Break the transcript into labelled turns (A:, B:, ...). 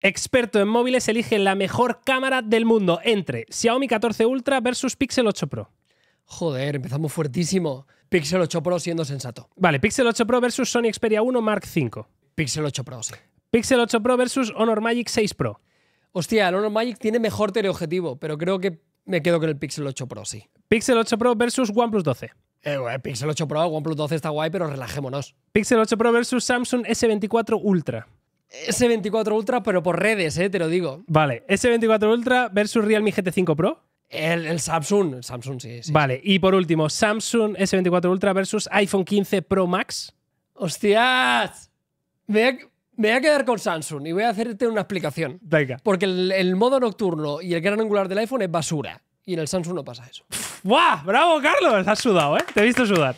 A: Experto en móviles elige la mejor cámara del mundo entre Xiaomi 14 Ultra versus Pixel 8 Pro. Joder, empezamos fuertísimo. Pixel 8 Pro siendo sensato. Vale, Pixel 8 Pro versus Sony Xperia 1 Mark 5. Pixel 8 Pro, sí. Pixel 8 Pro versus Honor Magic 6 Pro.
B: Hostia, el Honor Magic tiene mejor teleobjetivo, pero creo que me quedo con el Pixel 8
A: Pro, sí. Pixel 8 Pro versus OnePlus 12. Eh, bueno, Pixel 8 Pro, OnePlus 12 está guay, pero relajémonos. Pixel 8 Pro versus Samsung S24 Ultra. S24 Ultra, pero por redes, eh, te lo digo. Vale, S24 Ultra versus Realme GT5 Pro. El, Samsung, el Samsung sí, sí. Vale, y por último, Samsung S24 Ultra versus iPhone 15 Pro Max. ¡Hostias! Me voy, a, quedar con Samsung y voy a hacerte una
B: explicación. Venga. Porque el, modo nocturno y el gran angular del iPhone es basura. Y en el Samsung no pasa eso.
C: ¡Buah! ¡Bravo, Carlos! Has sudado, ¿eh? Te he visto sudar.